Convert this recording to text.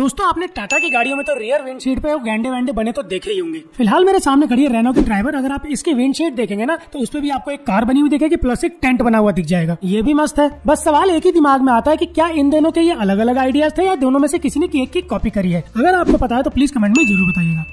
दोस्तों आपने टाटा की गाड़ियों में तो रियर विंडशीट पे गैंडे वैंडे बने तो देखे ही होंगे फिलहाल मेरे सामने खड़ी है रेनो की ड्राइवर अगर आप इसकी विंडशीट देखेंगे ना तो उसपे भी आपको एक कार बनी हुई देखेगी प्लस एक टेंट बना हुआ दिख जाएगा ये भी मस्त है बस सवाल एक ही दिमाग में आता है की क्या इन दोनों के ये अलग अलग आइडियाज थे या दोनों में से किसी ने एक की कॉपी करी है अगर आपको पता है तो प्लीज कमेंट में जरूर बताइएगा